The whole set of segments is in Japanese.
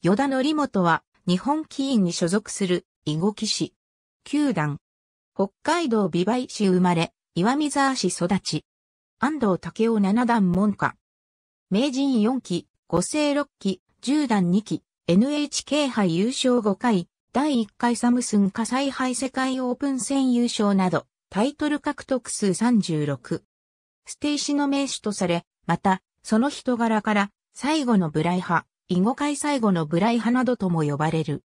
与田則本は日本棋院に所属する囲碁騎士。九段。北海道美梅市生まれ、岩見沢市育ち。安藤武雄七段門下。名人四期、五世六期、十段二期、NHK 杯優勝五回、第一回サムスン火災杯世界オープン戦優勝など、タイトル獲得数三十六。捨て石の名手とされ、また、その人柄から、最後のブライ派、囲碁界最後のブライ派などとも呼ばれる。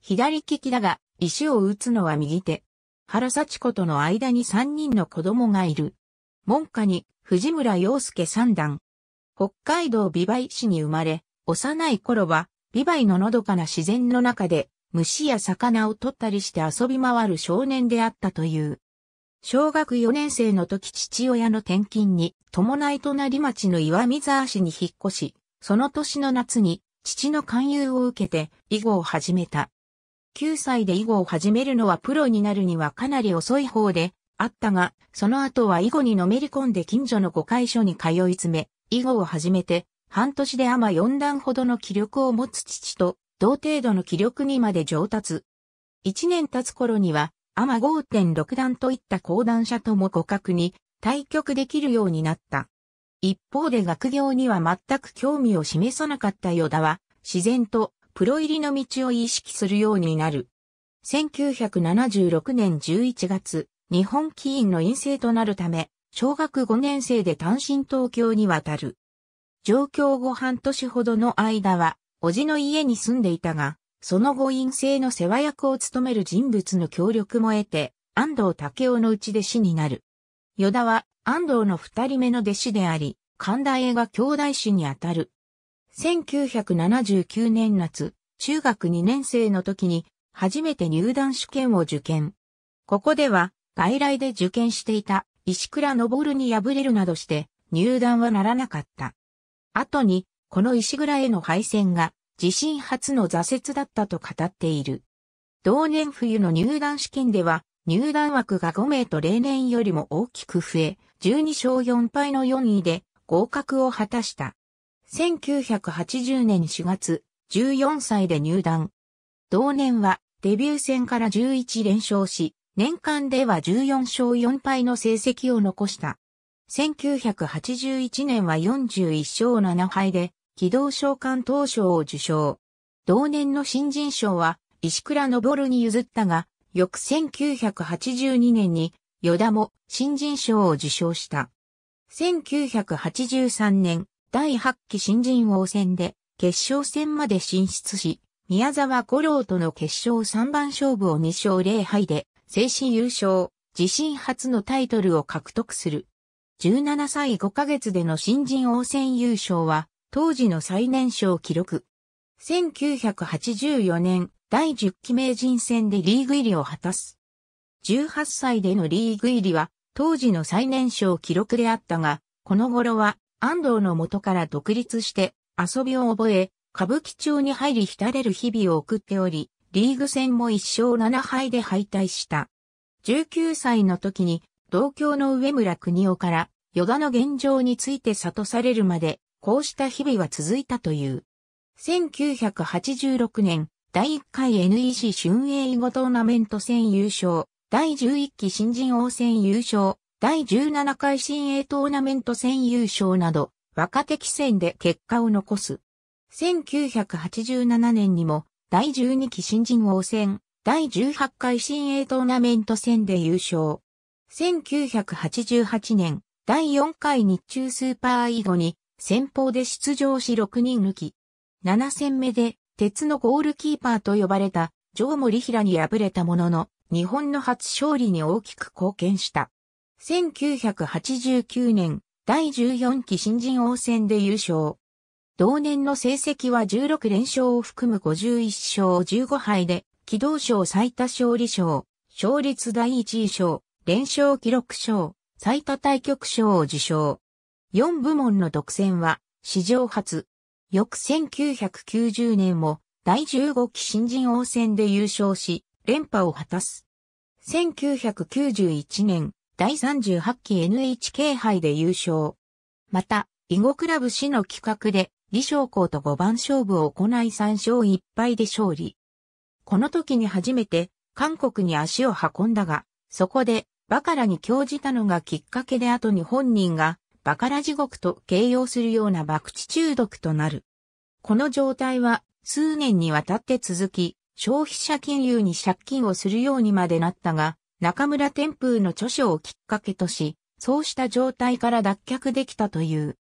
左利きだが、石を打つのは右手。原幸子との間に三人の子供がいる。門下に藤村洋介三段。北海道美梅市に生まれ、幼い頃は美梅ののどかな自然の中で虫や魚を取ったりして遊び回る少年であったという。小学4年生の時父親の転勤に伴い隣町の岩見沢市に引っ越し、その年の夏に父の勧誘を受けて囲碁を始めた。9歳で囲碁を始めるのはプロになるにはかなり遅い方で、あったが、その後は囲碁にのめり込んで近所の誤解所に通い詰め、囲碁を始めて、半年でアマ4段ほどの気力を持つ父と、同程度の気力にまで上達。1年経つ頃には、アマ5.6段といった高段者とも互角に対局できるようになった。一方で学業には全く興味を示さなかった与田は、自然とプロ入りの道を意識するようになる。1976年11月、日本棋院の院生となるため、小学5年生で単身東京に渡る。上京後半年ほどの間は、叔父の家に住んでいたが、その後院生の世話役を務める人物の協力も得て、安藤武雄のうちで死になる。与田は安藤の二人目の弟子であり、神田映画兄弟子にあたる。1979年夏、中学2年生の時に、初めて入団試験を受験。ここでは、外来で受験していた石倉昇に敗れるなどして、入団はならなかった。後に、この石倉への敗戦が、自身初の挫折だったと語っている。同年冬の入団試験では、入団枠が5名と例年よりも大きく増え、12勝4敗の4位で合格を果たした。1980年4月、14歳で入団。同年はデビュー戦から11連勝し、年間では14勝4敗の成績を残した。1981年は41勝7敗で、機動召喚当賞を受賞。同年の新人賞は、石倉昇に譲ったが、翌1982年に与田も新人賞を受賞した。1983年、第8期新人王戦で、決勝戦まで進出し、宮沢五郎との決勝3番勝負を2勝0敗で、精神優勝、自身初のタイトルを獲得する。17歳5ヶ月での新人王戦優勝は、当時の最年少記録。1984年、第10期名人戦でリーグ入りを果たす。18歳でのリーグ入りは当時の最年少記録であったが、この頃は安藤の元から独立して遊びを覚え、歌舞伎町に入り浸れる日々を送っており、リーグ戦も1勝7敗で敗退した。19歳の時に同郷の上村国夫からヨガの現状について悟されるまで、こうした日々は続いたという。1986年、第1回 NEC 春英囲碁トーナメント戦優勝、第11期新人王戦優勝、第17回新鋭トーナメント戦優勝など、若手棋戦で結果を残す。1987年にも、第12期新人王戦、第18回新鋭トーナメント戦で優勝。1988年、第4回日中スーパーードに、先方で出場し6人抜き。7戦目で、鉄のゴールキーパーと呼ばれた、城森平に敗れたものの、日本の初勝利に大きく貢献した。1989年、第14期新人王戦で優勝。同年の成績は16連勝を含む51勝15敗で、起動賞最多勝利賞、勝率第1位賞、連勝記録賞、最多対局賞を受賞。4部門の独占は、史上初。翌1990年も、第15期新人王戦で優勝し、連覇を果たす。1991年、第38期 NHK 杯で優勝。また、囲碁クラブ市の企画で、李昌光と五番勝負を行い3勝1敗で勝利。この時に初めて、韓国に足を運んだが、そこで、バカラに興じたのがきっかけで後に本人が、バカラ地獄と形容するような博打中毒となる。この状態は、数年にわたって続き、消費者金融に借金をするようにまでなったが、中村天風の著書をきっかけとし、そうした状態から脱却できたという。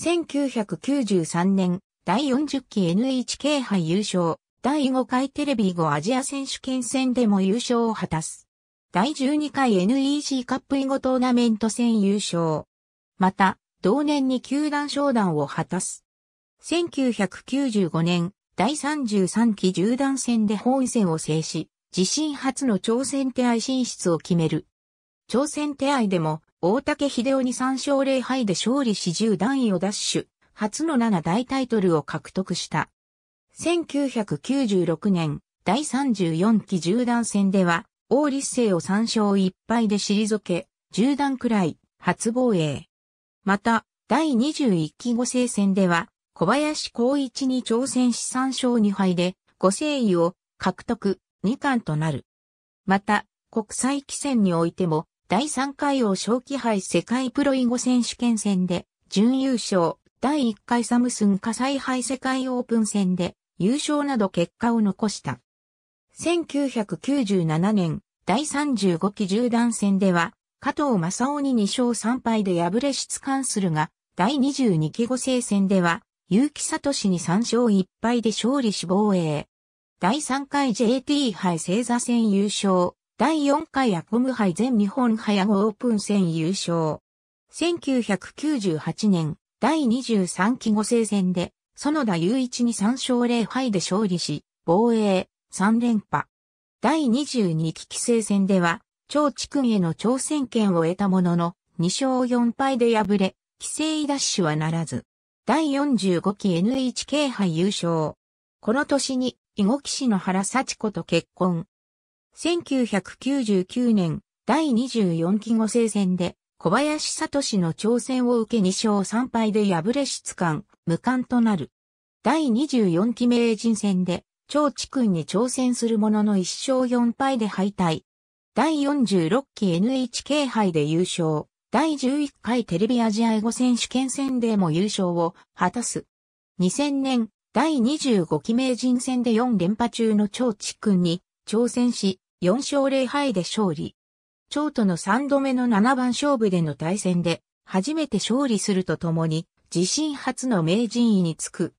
1993年、第40期 NHK 杯優勝、第5回テレビ後アジア選手権戦でも優勝を果たす。第12回 NEC カップ囲碁トーナメント戦優勝。また、同年に球団商談を果たす。1995年、第33期縦断戦で本位戦を制し、自身初の朝鮮手合進出を決める。朝鮮手合でも、大竹秀夫に3勝0敗で勝利し10段位を奪取、初の7大タイトルを獲得した。1996年、第34期縦断戦では、王立生を3勝1敗で退け、10段くらい、初防衛。また、第21期五星戦では、小林光一に挑戦し3勝2敗で、5聖意を獲得、2冠となる。また、国際棋戦においても、第3回王将規杯世界プロ囲碁選手権戦で、準優勝、第1回サムスン火災杯世界オープン戦で、優勝など結果を残した。1997年、第35期十段戦では、加藤正夫に2勝3敗で敗れ出関するが、第22期五聖戦では、結城聡に3勝1敗で勝利し防衛。第3回 JT 杯正座戦優勝。第4回アコム杯全日本早碁オープン戦優勝。1998年第23期後生戦で園田雄一に3勝0敗で勝利し、防衛3連覇。第22期棋聖戦では、超地君への挑戦権を得たものの、2勝4敗で敗れ、ダッシュはならず。第45期 NHK 杯優勝。この年に、囲碁騎士の原幸子と結婚。1999年、第24期後生戦で、小林聡の挑戦を受け2勝3敗で敗れ質感、無冠となる。第24期名人戦で、長智君に挑戦するものの1勝4敗で敗退。第46期 NHK 杯で優勝。第11回テレビアジア英語選手権戦でも優勝を果たす。2000年、第25期名人戦で4連覇中の張地君に挑戦し、4勝0敗で勝利。超との3度目の7番勝負での対戦で、初めて勝利するとともに、自身初の名人位につく。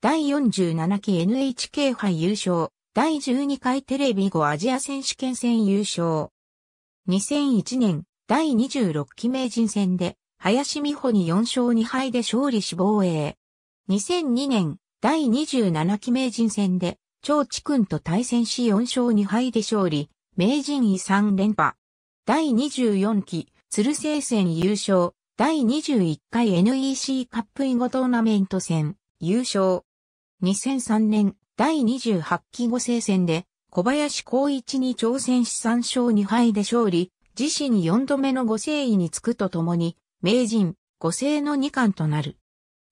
第47期 NHK 杯優勝、第12回テレビ後アジア選手権戦優勝。2001年、第26期名人戦で、林美穂に4勝2敗で勝利し防衛。2002年、第27期名人戦で、長地君と対戦し4勝2敗で勝利、名人位3連覇。第24期、鶴聖戦優勝、第21回 NEC カップ囲碁トーナメント戦、優勝。2003年、第28期後聖戦で、小林光一に挑戦し3勝2敗で勝利、自身4度目の五聖位に就くとともに、名人、五聖の2冠となる。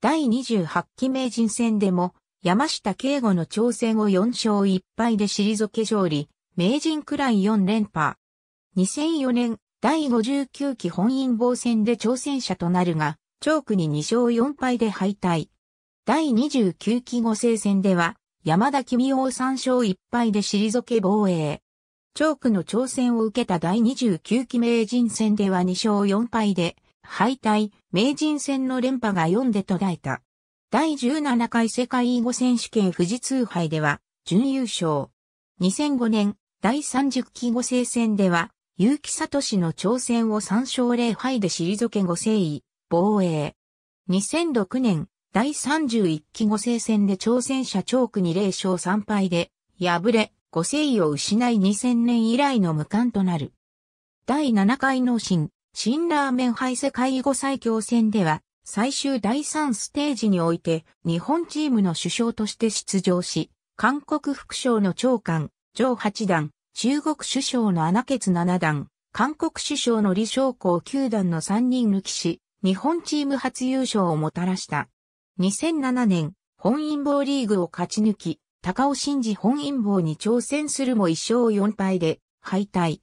第28期名人戦でも、山下敬吾の挑戦を4勝1敗で退け勝利、名人くらい4連覇。2004年、第59期本因坊戦で挑戦者となるが、チョークに2勝4敗で敗退。第29期五聖戦では、山田君を3勝1敗で退け防衛。チョークの挑戦を受けた第29期名人戦では2勝4敗で、敗退、名人戦の連覇が4で途絶えた。第17回世界囲碁選手権富士通杯では、準優勝。2005年、第30期碁聖戦では、結城聡の挑戦を3勝0敗で退け5世位、防衛。2006年、第31期碁聖戦で挑戦者チョークに0勝3敗で、敗れ、ご誠意を失い2000年以来の無冠となる。第7回の新、新ラーメン杯世界後最強戦では、最終第3ステージにおいて、日本チームの首相として出場し、韓国副将の長官、上八段、中国首相の穴決七段、韓国首相の李昌光九段の3人抜きし、日本チーム初優勝をもたらした。2007年、本因坊リーグを勝ち抜き、高尾真治本因坊に挑戦するも1勝4敗で敗退。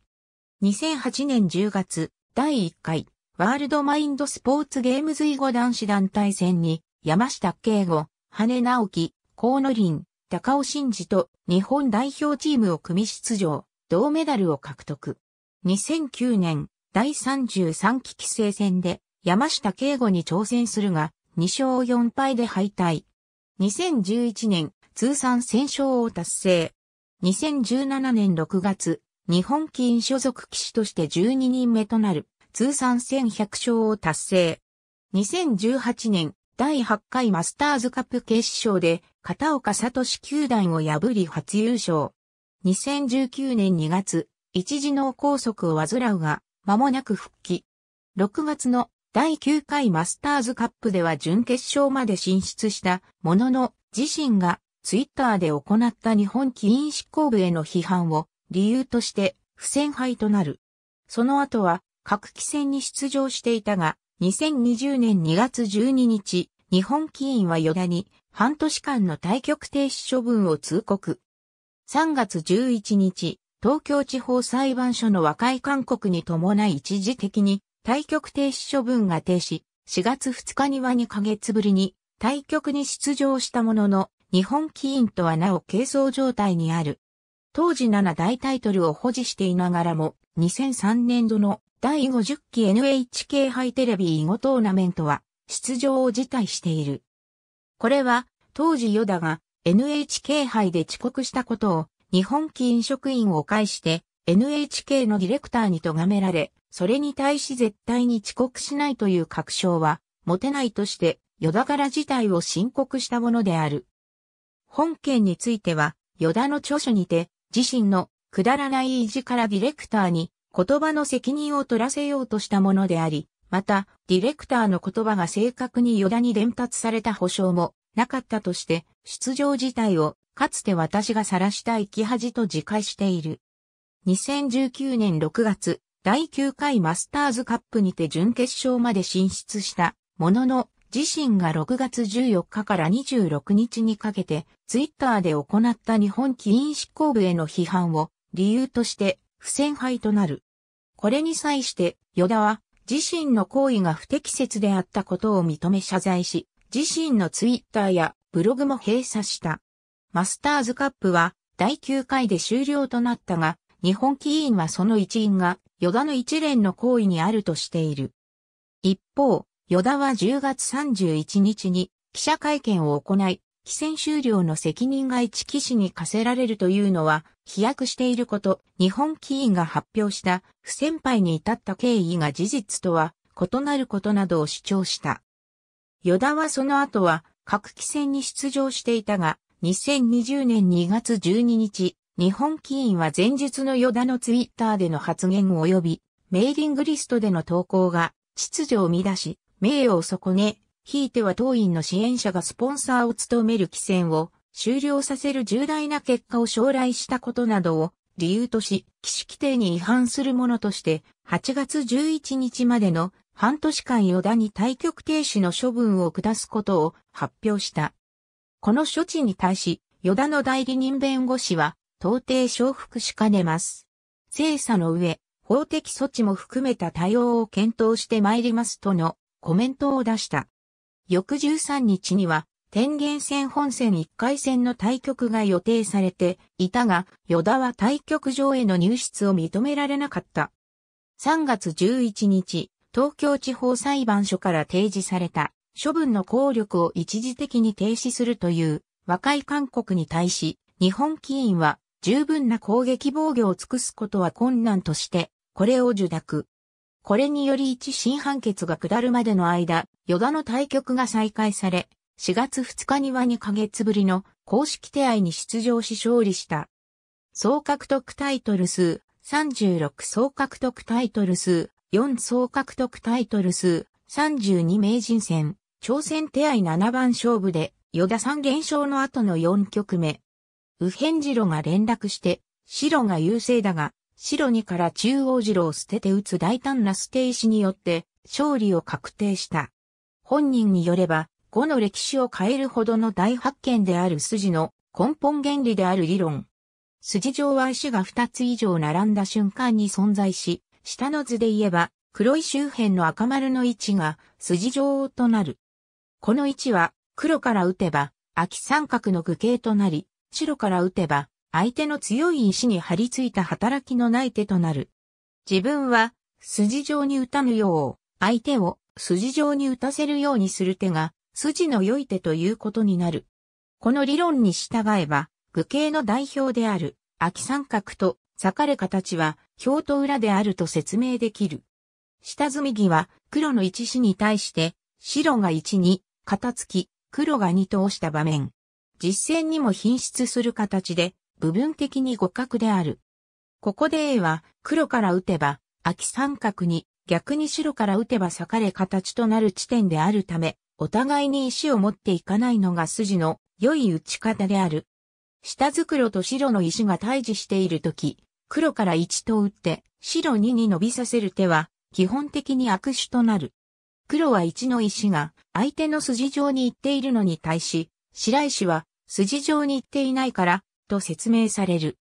2008年10月、第1回、ワールドマインドスポーツゲームズ囲碁男子団体戦に、山下敬吾、羽根直樹、河野林、高尾真治と日本代表チームを組み出場、銅メダルを獲得。2009年、第33期規制戦で山下敬吾に挑戦するが、2勝4敗で敗退。2011年、通算1000勝を達成。2017年6月、日本金所属騎士として12人目となる、通算1100勝を達成。2018年、第8回マスターズカップ決勝で、片岡聡球団を破り初優勝。2019年2月、一時脳梗塞を患うが、間もなく復帰。6月の第9回マスターズカップでは準決勝まで進出したものの、自身がツイッターで行った日本棋院執行部への批判を理由として不戦敗となる。その後は各期戦に出場していたが、2020年2月12日、日本棋院は与田に半年間の対局停止処分を通告。3月11日、東京地方裁判所の和解勧告に伴い一時的に対局停止処分が停止、4月2日には2ヶ月ぶりに対局に出場したものの、日本棋院とはなお軽装状態にある。当時7大タイトルを保持していながらも、2003年度の第50期 NHK 杯テレビ囲碁トーナメントは出場を辞退している。これは当時ヨダが NHK 杯で遅刻したことを日本棋院職員を介して NHK のディレクターに咎められ、それに対し絶対に遅刻しないという確証は持てないとして、ヨダから自体を申告したものである。本件については、与田の著書にて、自身のくだらない意地からディレクターに言葉の責任を取らせようとしたものであり、また、ディレクターの言葉が正確に与田に伝達された保証もなかったとして、出場自体をかつて私が晒した生き恥と自戒している。2019年6月、第9回マスターズカップにて準決勝まで進出したものの、自身が6月14日から26日にかけて、ツイッターで行った日本起因執行部への批判を理由として不戦敗となる。これに際して、与田は自身の行為が不適切であったことを認め謝罪し、自身のツイッターやブログも閉鎖した。マスターズカップは第9回で終了となったが、日本起因はその一因が、与田の一連の行為にあるとしている。一方、与田は10月31日に記者会見を行い、棋戦終了の責任が一騎士に課せられるというのは飛躍していること、日本棋院が発表した不先輩に至った経緯が事実とは異なることなどを主張した。与田はその後は各棋戦に出場していたが、2020年2月12日、日本棋院は前日の与田のツイッターでの発言及び、メーリングリストでの投稿が秩序を乱し、名誉を損ね、ひいては当院の支援者がスポンサーを務める規制を終了させる重大な結果を将来したことなどを理由とし、騎士規定に違反するものとして、8月11日までの半年間与田に対局停止の処分を下すことを発表した。この処置に対し、与田の代理人弁護士は、到底承服しかねます。精査の上、法的措置も含めた対応を検討してまいりますとのコメントを出した。翌13日には、天元戦本戦1回戦の対局が予定されていたが、与田は対局場への入室を認められなかった。3月11日、東京地方裁判所から提示された処分の効力を一時的に停止するという和解勧告に対し、日本棋院は十分な攻撃防御を尽くすことは困難として、これを受諾。これにより一審判決が下るまでの間、与田の対局が再開され、4月2日には2ヶ月ぶりの公式手合に出場し勝利した。総獲得タイトル数36総獲得タイトル数4総獲得タイトル数32名人戦挑戦手合7番勝負で与田3連勝の後の4局目。右辺白が連絡して白が優勢だが白2から中央次郎を捨てて打つ大胆な捨て石によって勝利を確定した。本人によれば、5の歴史を変えるほどの大発見である筋の根本原理である理論。筋状は石が2つ以上並んだ瞬間に存在し、下の図で言えば、黒い周辺の赤丸の位置が筋状となる。この位置は、黒から打てば、秋三角の具形となり、白から打てば、相手の強い石に張り付いた働きのない手となる。自分は筋状に打たぬよう、相手を筋状に打たせるようにする手が筋の良い手ということになる。この理論に従えば、具形の代表である秋三角と裂かれ形は表と裏であると説明できる。下積み木は黒の一子に対して白が一に片付き黒が二。通した場面。実践にも品質する形で部分的に互角である。ここで A は黒から打てば空き三角に逆に白から打てば裂かれ形となる地点であるため、お互いに石を持っていかないのが筋の良い打ち方である。下袋と白の石が対峙しているとき、黒から1と打って白2に伸びさせる手は基本的に悪手となる。黒は1の石が相手の筋状に行っているのに対し、白石は筋状に行っていないからと説明される。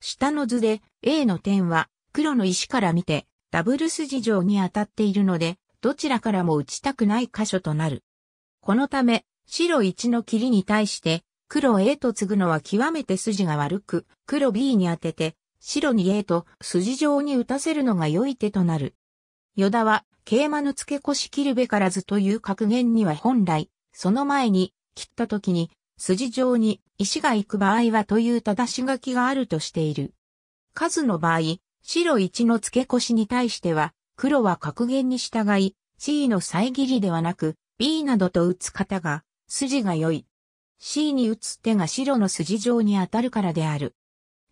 下の図で A の点は黒の石から見てダブル筋状に当たっているので、どちらからも打ちたくない箇所となる。このため、白1の切りに対して、黒 A と継ぐのは極めて筋が悪く、黒 B に当てて、白に A と筋状に打たせるのが良い手となる。与田は、桂馬の付け越し切るべからずという格言には本来、その前に、切った時に筋状に石が行く場合はという正し書きがあるとしている。数の場合、白1の付け越しに対しては、黒は格言に従い、C の遮りではなく、B などと打つ方が、筋が良い。C に打つ手が白の筋状に当たるからである。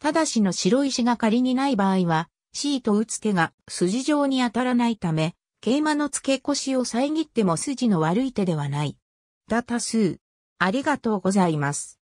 ただしの白石が仮にない場合は、C と打つ手が筋状に当たらないため、桂馬の付け越しを遮っても筋の悪い手ではない。だ多数。ありがとうございます。